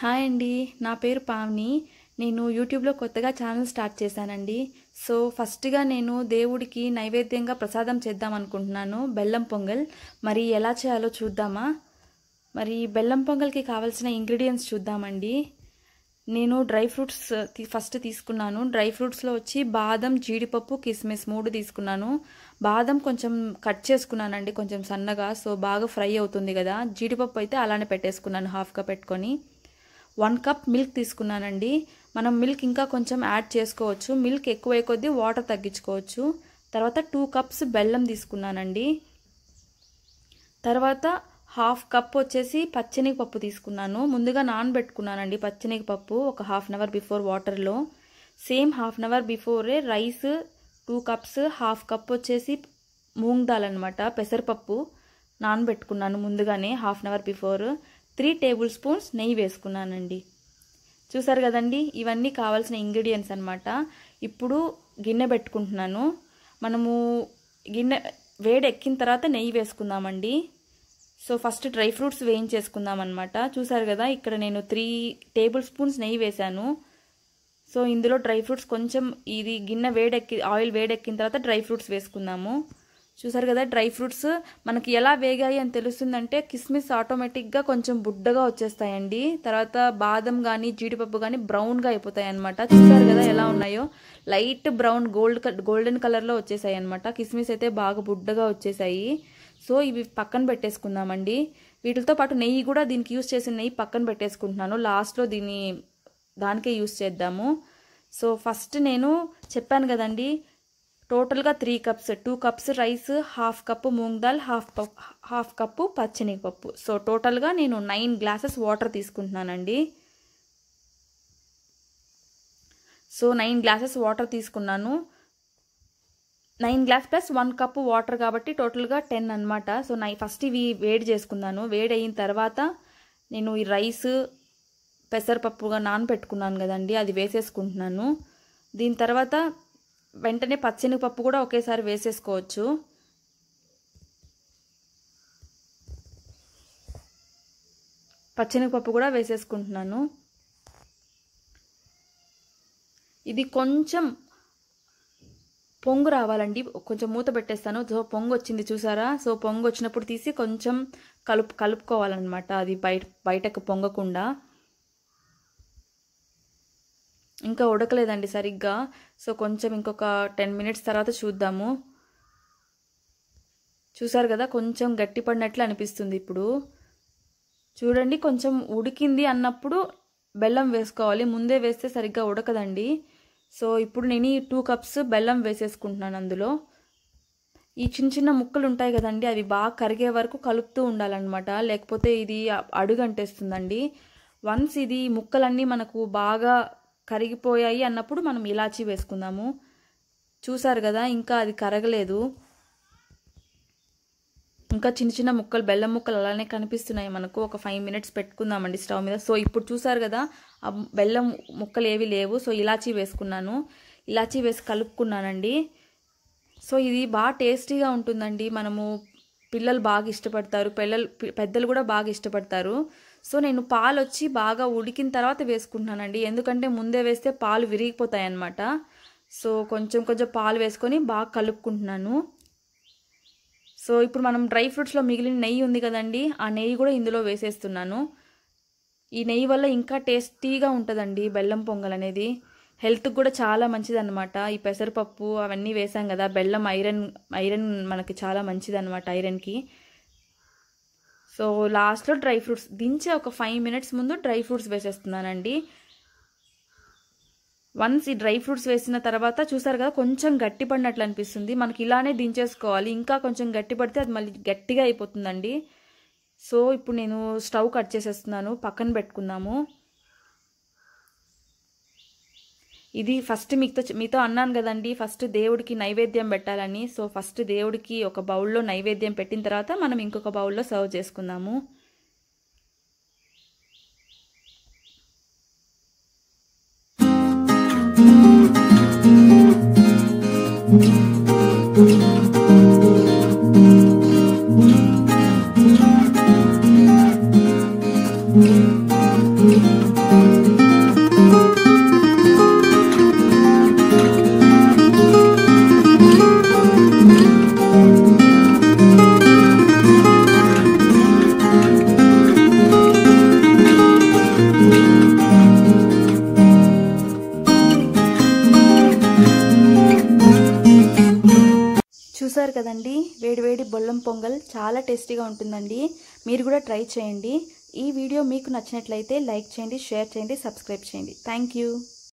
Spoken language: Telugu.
హాయ్ అండి నా పేరు పావని నేను యూట్యూబ్లో కొత్తగా ఛానల్ స్టార్ట్ చేశానండి సో ఫస్ట్గా నేను దేవుడికి నైవేద్యంగా ప్రసాదం చేద్దాం అనుకుంటున్నాను బెల్లం పొంగల్ మరి ఎలా చేయాలో చూద్దామా మరి బెల్లం పొంగల్కి కావాల్సిన ఇంగ్రీడియంట్స్ చూద్దామండి నేను డ్రై ఫ్రూట్స్ ఫస్ట్ తీసుకున్నాను డ్రై ఫ్రూట్స్లో వచ్చి బాదం జీడిపప్పు కిస్మిస్ మూడు తీసుకున్నాను బాదం కొంచెం కట్ చేసుకున్నానండి కొంచెం సన్నగా సో బాగా ఫ్రై అవుతుంది కదా జీడిపప్పు అయితే అలానే పెట్టేసుకున్నాను హాఫ్గా పెట్టుకొని వన్ కప్ మిల్క్ తీసుకున్నానండి మనం మిల్క్ ఇంకా కొంచెం యాడ్ చేసుకోవచ్చు మిల్క్ ఎక్కువై కొద్దీ వాటర్ తగ్గించుకోవచ్చు తర్వాత టూ కప్స్ బెల్లం తీసుకున్నానండి తర్వాత హాఫ్ కప్ వచ్చేసి పప్పు తీసుకున్నాను ముందుగా నానబెట్టుకున్నానండి పప్పు ఒక హాఫ్ అన్ అవర్ బిఫోర్ వాటర్లో సేమ్ హాఫ్ అన్ అవర్ బిఫోరే rice two cups half cup వచ్చేసి మూంగ్ దాల్ అనమాట పెసరపప్పు నానబెట్టుకున్నాను ముందుగానే half an hour before three tablespoons నెయ్యి వేసుకున్నానండి చూసారు కదండి ఇవన్నీ కావాల్సిన ఇంగ్రీడియంట్స్ అనమాట ఇప్పుడు గిన్నె పెట్టుకుంటున్నాను మనము గిన్నె వేడి ఎక్కిన తర్వాత నెయ్యి వేసుకుందామండి సో ఫస్ట్ డ్రై ఫ్రూట్స్ వేయించేసుకుందాం అనమాట చూసారు కదా ఇక్కడ నేను త్రీ టేబుల్ స్పూన్స్ నెయ్యి వేశాను సో ఇందులో డ్రై ఫ్రూట్స్ కొంచెం ఇది గిన్నె వేడెక్కి ఆయిల్ వేడెక్కిన తర్వాత డ్రై ఫ్రూట్స్ వేసుకుందాము చూసారు కదా డ్రై ఫ్రూట్స్ మనకి ఎలా వేగాయి అని తెలుస్తుందంటే కిస్మిస్ ఆటోమేటిక్గా కొంచెం బుడ్డగా వచ్చేస్తాయండి తర్వాత బాదం కానీ జీడిపప్పు కానీ బ్రౌన్గా అయిపోతాయి అనమాట చూసారు కదా ఎలా ఉన్నాయో లైట్ బ్రౌన్ గోల్డ్ గోల్డెన్ కలర్లో వచ్చేసాయి అనమాట కిస్మిస్ అయితే బాగా బుడ్డగా వచ్చేసాయి సో ఇవి పక్కన పెట్టేసుకుందామండి వీటితో పాటు నెయ్యి కూడా దీనికి యూస్ చేసిన నెయ్యి పక్కన పెట్టేసుకుంటున్నాను లాస్ట్లో దీన్ని దానికే యూస్ చేద్దాము సో ఫస్ట్ నేను చెప్పాను కదండి టోటల్గా three cups two cups rice half cup moong dal half half cup పప్పు సో టోటల్గా నేను నైన్ గ్లాసెస్ వాటర్ తీసుకుంటున్నానండి సో నైన్ గ్లాసెస్ వాటర్ తీసుకున్నాను nine glass plus one cup water కాబట్టి టోటల్గా టెన్ అనమాట సో నై ఫస్ట్ ఇవి వేడి చేసుకున్నాను వేడి అయిన తర్వాత నేను ఈ రైస్ పెసరపప్పుగా నానబెట్టుకున్నాను కదండి అది వేసేసుకుంటున్నాను దీని తర్వాత వెంటనే పచ్చెనగపప్పు కూడా ఒకేసారి వేసేసుకోవచ్చు పచ్చెనగపప్పు కూడా వేసేసుకుంటున్నాను ఇది కొంచెం పొంగు రావాలండి కొంచెం మూత పెట్టేస్తాను సో పొంగు వచ్చింది చూసారా సో పొంగు వచ్చినప్పుడు తీసి కొంచెం కలుపు కలుపుకోవాలన్నమాట అది బయట బయటకు పొంగకుండా ఇంకా ఉడకలేదండి సరిగ్గా సో కొంచెం ఇంకొక టెన్ మినిట్స్ తర్వాత చూద్దాము చూసారు కదా కొంచెం గట్టి పడినట్లు అనిపిస్తుంది ఇప్పుడు చూడండి కొంచెం ఉడికింది అన్నప్పుడు బెల్లం వేసుకోవాలి ముందే వేస్తే సరిగ్గా ఉడకదండి సో ఇప్పుడు నేను టూ కప్స్ బెల్లం వేసేసుకుంటున్నాను అందులో ఈ చిన్న చిన్న ముక్కలు ఉంటాయి కదండి అవి బాగా కరిగే వరకు కలుపుతూ ఉండాలన్నమాట లేకపోతే ఇది అడుగంటేస్తుందండి వన్స్ ఇది ముక్కలన్నీ మనకు బాగా కరిగిపోయాయి అన్నప్పుడు మనం ఇలాచీ వేసుకుందాము చూసారు కదా ఇంకా అది కరగలేదు ఇంకా చిన్న చిన్న ముక్కలు బెల్లం ముక్కలు అలానే కనిపిస్తున్నాయి మనకు ఒక ఫైవ్ మినిట్స్ పెట్టుకుందామండి స్టవ్ మీద సో ఇప్పుడు చూసారు కదా ఆ బెల్లం ముక్కలు ఏవి లేవు సో ఇలాచీ వేసుకున్నాను ఇలాచీ వేసి కలుపుకున్నానండి సో ఇది బాగా టేస్టీగా ఉంటుందండి మనము పిల్లలు బాగా ఇష్టపడతారు పిల్లలు పెద్దలు కూడా బాగా ఇష్టపడతారు సో నేను పాలు వచ్చి బాగా ఉడికిన తర్వాత వేసుకుంటున్నానండి ఎందుకంటే ముందే వేస్తే పాలు విరిగిపోతాయి అన్నమాట సో కొంచెం కొంచెం పాలు వేసుకొని బాగా కలుపుకుంటున్నాను సో ఇప్పుడు మనం డ్రై ఫ్రూట్స్లో మిగిలిన నెయ్యి ఉంది కదండి ఆ నెయ్యి కూడా ఇందులో వేసేస్తున్నాను ఈ నెయ్యి వల్ల ఇంకా టేస్టీగా ఉంటుందండి బెల్లం పొంగల్ అనేది హెల్త్కి కూడా చాలా మంచిదన్నమాట ఈ పెసరపప్పు అవన్నీ వేసాం కదా బెల్లం ఐరన్ ఐరన్ మనకి చాలా మంచిదన్నమాట ఐరన్కి సో లాస్ట్లో డ్రై ఫ్రూట్స్ దించే ఒక ఫైవ్ మినిట్స్ ముందు డ్రై ఫ్రూట్స్ వేసేస్తున్నానండి వన్స్ ఈ డ్రై ఫ్రూట్స్ వేసిన తర్వాత చూసారు కదా కొంచెం గట్టి పడినట్లు అనిపిస్తుంది మనకి ఇలానే దించేసుకోవాలి ఇంకా కొంచెం గట్టి పడితే అది మళ్ళీ గట్టిగా అయిపోతుందండి సో ఇప్పుడు నేను స్టవ్ కట్ చేసేస్తున్నాను పక్కన పెట్టుకుందాము ఇది ఫస్ట్ మీతో మీతో అన్నాను కదండి ఫస్ట్ దేవుడికి నైవేద్యం పెట్టాలని సో ఫస్ట్ దేవుడికి ఒక బౌల్లో నైవేద్యం పెట్టిన తర్వాత మనం ఇంకొక బౌల్లో సర్వ్ చేసుకుందాము thank you చూసారు కదండి వేడివేడి బొల్లం పొంగల్ చాలా టేస్టీగా ఉంటుందండి మీరు కూడా ట్రై చేయండి ఈ వీడియో మీకు నచ్చినట్లయితే లైక్ చేయండి షేర్ చేయండి సబ్స్క్రైబ్ చేయండి థ్యాంక్